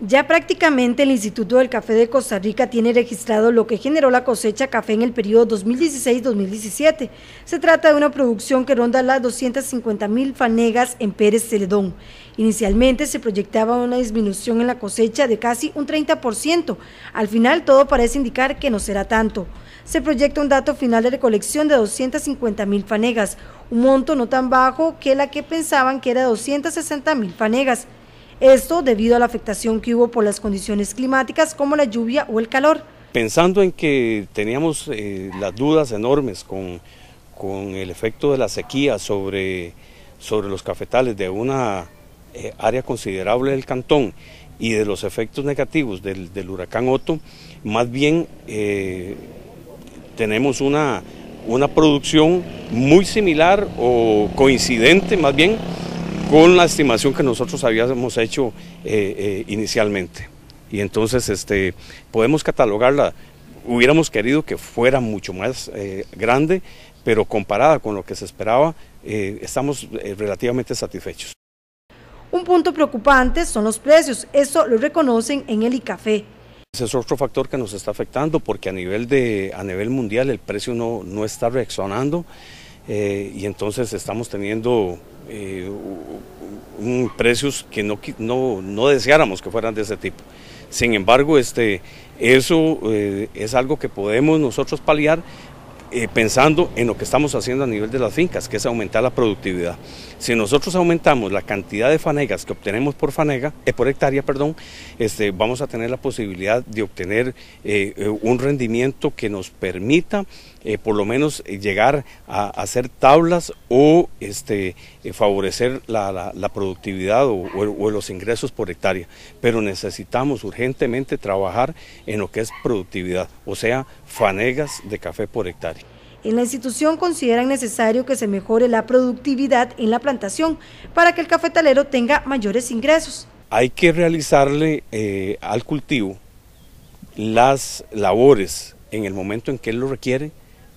Ya prácticamente el Instituto del Café de Costa Rica tiene registrado lo que generó la cosecha café en el periodo 2016-2017. Se trata de una producción que ronda las 250 mil fanegas en Pérez Celedón. Inicialmente se proyectaba una disminución en la cosecha de casi un 30%. Al final todo parece indicar que no será tanto. Se proyecta un dato final de recolección de 250 mil fanegas, un monto no tan bajo que la que pensaban que era 260 mil fanegas. Esto debido a la afectación que hubo por las condiciones climáticas como la lluvia o el calor. Pensando en que teníamos eh, las dudas enormes con, el efecto de la sequía sobre, sobre los cafetales de una eh, área considerable del cantón y de los efectos negativos del, huracán Otto, más bien eh, tenemos una, una producción muy similar o coincidente más bien con la estimación que nosotros habíamos hecho eh, eh, inicialmente. Y entonces este, podemos catalogarla, hubiéramos querido que fuera mucho más eh, grande, pero comparada con lo que se esperaba, estamos relativamente satisfechos. Un punto preocupante son los precios, eso lo reconocen en el ICAFE. Ese es otro factor que nos está afectando porque a nivel, de, a nivel mundial el precio no, no está reaccionando y entonces estamos teniendo eh, precios que no, no, no, deseáramos que fueran de ese tipo. Sin embargo, este, eso eh, es algo que podemos nosotros paliar eh, pensando en lo que estamos haciendo a nivel de las fincas, que es aumentar la productividad. Si nosotros aumentamos la cantidad de fanegas que obtenemos por fanega, eh, por hectárea, perdón, este, vamos a tener la posibilidad de obtener eh, un rendimiento que nos permita por lo menos llegar a, hacer tablas o este, favorecer la, productividad o los ingresos por hectárea. Pero necesitamos urgentemente trabajar en lo que es productividad, o sea, fanegas de café por hectárea. En la institución consideran necesario que se mejore la productividad en la plantación para que el cafetalero tenga mayores ingresos. Hay que realizarle eh, al cultivo las labores en el momento en que él lo requiere,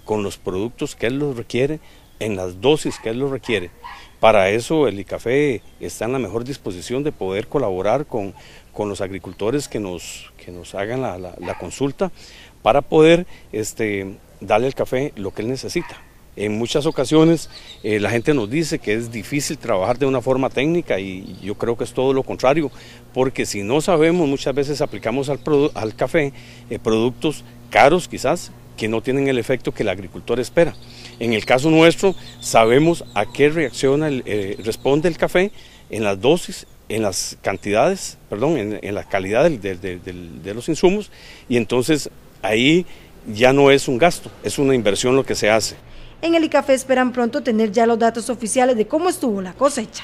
con los productos que él lo requiere, en las dosis que él lo requiere. Para eso el ICAFE está en la mejor disposición de poder colaborar con, con los agricultores que nos, que nos hagan la, consulta para poder este, darle al café lo que él necesita. En muchas ocasiones eh, la gente nos dice que es difícil trabajar de una forma técnica y yo creo que es todo lo contrario, porque si no sabemos muchas veces aplicamos al, al café eh, productos caros quizás que no tienen el efecto que el agricultor espera. En el caso nuestro sabemos a qué reacciona, eh, responde el café en las dosis en las cantidades, perdón, en, la calidad de los insumos y entonces ahí ya no es un gasto, es una inversión lo que se hace. En el ICAFE esperan pronto tener ya los datos oficiales de cómo estuvo la cosecha.